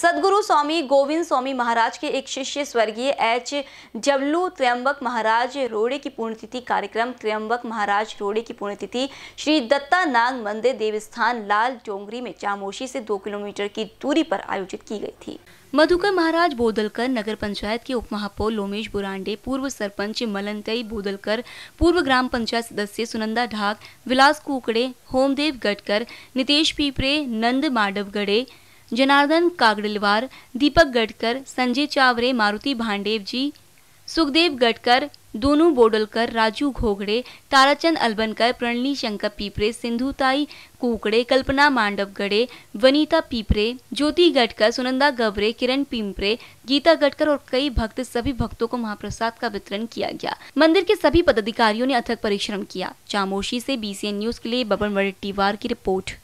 सदगुरु स्वामी गोविंद स्वामी महाराज के एक शिष्य स्वर्गीय एच जबलू त्र्यंबक महाराज रोड़े की पुण्यतिथि कार्यक्रम त्र्यंबक महाराज रोड़े की पुण्यतिथि श्री दत्ता नाग मंदिर देवस्थान लाल डोंगरी में चामोशी से दो किलोमीटर की दूरी पर आयोजित की गई थी मधुकर महाराज बोदलकर नगर पंचायत के उप महापौर लोमेश बुरांडे पूर्व सरपंच मलनतई बोदलकर पूर्व ग्राम पंचायत सदस्य सुनंदा ढाक विलास कुकड़े होमदेव गटकर नितेश पीपरे नंद माडवगढ़े जनार्दन कागडिलवार दीपक गडकर संजय चावरे मारुति भांडेव जी सुखदेव गडकर दोनों बोडलकर राजू घोगड़े ताराचंद अलबनकर प्रणली शंकर पीपरे सिंधुताई कुकड़े कल्पना मांडवगढ़े वनीता पीपरे ज्योति गटकर सुनंदा गवरे किरण पीपरे गीता गटकर और कई भक्त सभी भक्तों को महाप्रसाद का वितरण किया गया मंदिर के सभी पदाधिकारियों ने अथक परिश्रम किया चामोशी से बीसीएन न्यूज के लिए बबन वडेट्टीवार की रिपोर्ट